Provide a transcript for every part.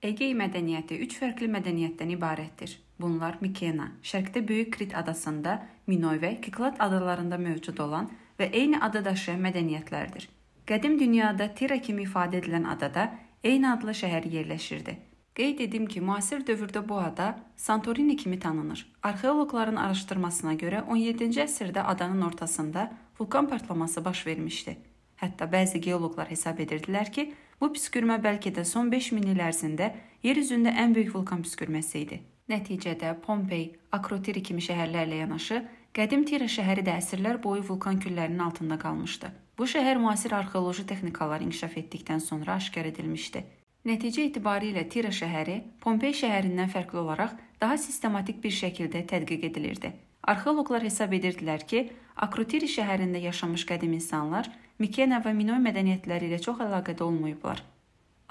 Egey mədəniyyəti üç fərqli mədəniyyətdən ibarətdir. Bunlar Mikena, şərqdə Böyük Krit adasında, Minoy və Kiklad adalarında mövcud olan və eyni adı daşıyan mədəniyyətlərdir. Qədim dünyada Tira kimi ifadə edilən adada eyni adlı şəhər yerləşirdi. Qeyd edim ki, müasir dövrdə bu ada Santorini kimi tanınır. Arxeoloqların araşdırmasına görə 17-ci əsrdə adanın ortasında vulkan partlaması baş vermişdi. Hətta bəzi geoloqlar hesab edirdilər ki, Bu püskürmə bəlkə də son 5000 il ərzində yer üzündə ən böyük vulkan püskürməsi idi. Nəticədə Pompey, Akrotiri kimi şəhərlərlə yanaşı, qədim Tira şəhəri də əsrlər boyu vulkan küllərinin altında qalmışdı. Bu şəhər müasir arxeoloji texnikalar inkişaf etdikdən sonra aşkar edilmişdi. Nəticə itibarilə Tira şəhəri Pompey şəhərindən fərqli olaraq daha sistematik bir şəkildə tədqiq edilirdi. Arxeoloqlar hesab edirdilər ki, Akrotiri şəhərində yaşamış qədim insanlar Mikena və Minoy mədəniyyətləri ilə çox əlaqədə olmayıblar.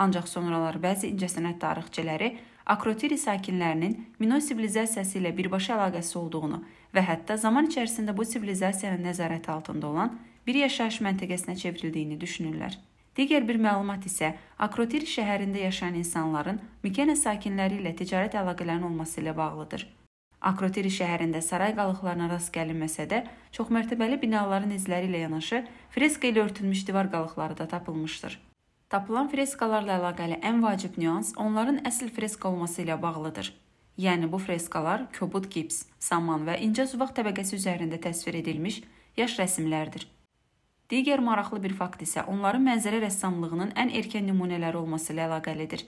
Ancaq sonralar bəzi incəsənət tarixçiləri Akrotiri sakinlərinin Minoy sivilizasiyası ilə birbaşa əlaqəsi olduğunu və hətta zaman içərisində bu sivilizasiyanın nəzarət altında olan bir yaşayış məntəqəsinə çevrildiyini düşünürlər. Digər bir məlumat isə Akrotiri şəhərində yaşayan insanların Mikena sakinləri ilə ticarət əlaqələrinin olması ilə bağlıdır. Akroteri şəhərində saray qalıqlarına rast gəlinməsə də, çoxmərtəbəli binaların izləri ilə yanaşı freska ilə örtülmüş divar qalıqları da tapılmışdır. Tapılan freskalarla əlaqəli ən vacib nüans onların əsl freska olması ilə bağlıdır. Yəni bu freskalar kobud gips, saman və incə züvaq təbəqəsi üzərində təsvir edilmiş yaş rəsmlərdir. Digər maraqlı bir fakt isə onların mənzərə rəssamlığının ən erkən nümunələri olması ilə əlaqəlidir.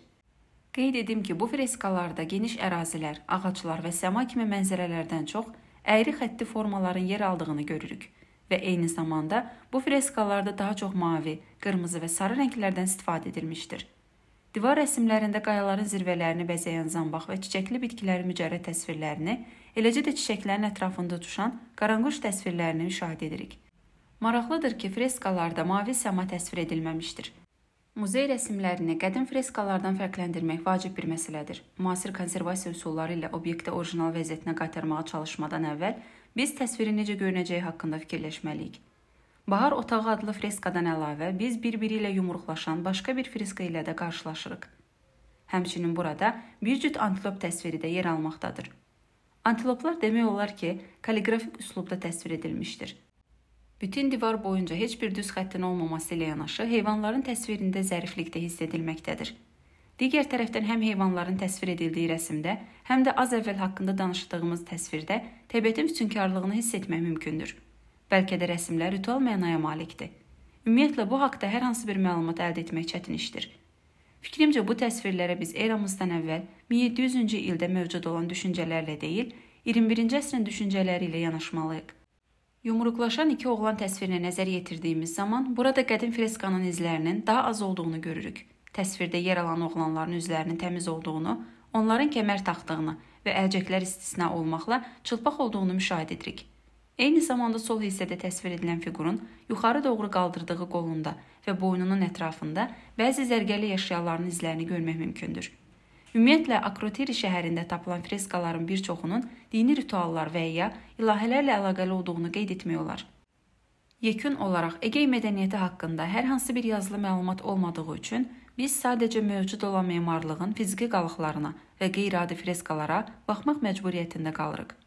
Qeyd edim ki, bu freskalarda geniş ərazilər, ağaclar və səma kimi mənzərələrdən çox əyri xətti formaların yer aldığını görürük və eyni zamanda bu freskalarda daha çox mavi, qırmızı və sarı rənglərdən istifadə edilmişdir. Divar rəsmlərində qayaların zirvələrini bəzəyən zanbaq və çiçəkli bitkilərin mücərrə təsvirlərini, eləcə də çiçəklərin ətrafında uçuşan qaranquş təsvirlərini müşahidə edirik. Maraqlıdır ki, freskalarda mavi səma təsvir edilməmişdir. Muzey rəsmlərini qədim freskalardan fərqləndirmək vacib bir məsələdir. Müasir konservasiya üsulları ilə obyekti orijinal vəziyyətinə qaytarmağa çalışmadan əvvəl biz təsvirin necə görünəcəyi haqqında fikirləşməliyik. Bahar otağı adlı freskadan əlavə biz bir-biri ilə yumruqlaşan başqa bir freska ilə də qarşılaşırıq. Həmçinin burada bir cüt antilop təsviri də yer almaqdadır. Antiloplar demək olar ki, kaliqrafik üslubda təsvir edilmişdir. Bütün divar boyunca heç bir düz xəttin olmaması ilə yanaşı heyvanların təsvirində zəriflik də hiss edilməkdədir. Digər tərəfdən həm heyvanların təsvir edildiyi rəsmdə, həm də az əvvəl haqqında danışdığımız təsvirdə təbiətin bütünkarlığını hiss etmək mümkündür. Bəlkə də rəsmlər ritual mənaya malikdir. Ümumiyyətlə bu haqqda hər hansı bir məlumat əldə etmək çətin işdir. Fikrimcə bu təsvirlərə biz eramızdan əvvəl 1700-cü ildə mövcud olan düşüncələrlə deyil, 21-ci əsrin düşüncələri ilə yanaşmalıyıq. Yumruqlaşan iki oğlan təsvirinə nəzər yetirdiyimiz zaman burada qədim freskanın izlərinin daha az olduğunu görürük. Təsvirdə yer alan oğlanların üzlərinin təmiz olduğunu, onların kəmər taxdığını və əlcəklər istisna olmaqla çılpaq olduğunu müşahidə edirik. Eyni zamanda sol hissədə təsvir edilən fiqurun yuxarı doğru qaldırdığı qolunda və boynunun ətrafında bəzi zərgəli əşyaların izlərini görmək mümkündür. Ümumiyyətlə Akroteri şəhərində tapılan freskaların bir çoxunun dini rituallar və ya ilahələrlə əlaqəli olduğunu qeyd etmək olar. Yekun olaraq Egey mədəniyyəti haqqında hər hansı bir yazılı məlumat olmadığı üçün biz sadəcə mövcud olan memarlığın fiziki qalıqlarına və qeyri-adi freskalara baxmaq məcburiyyətində qalırıq.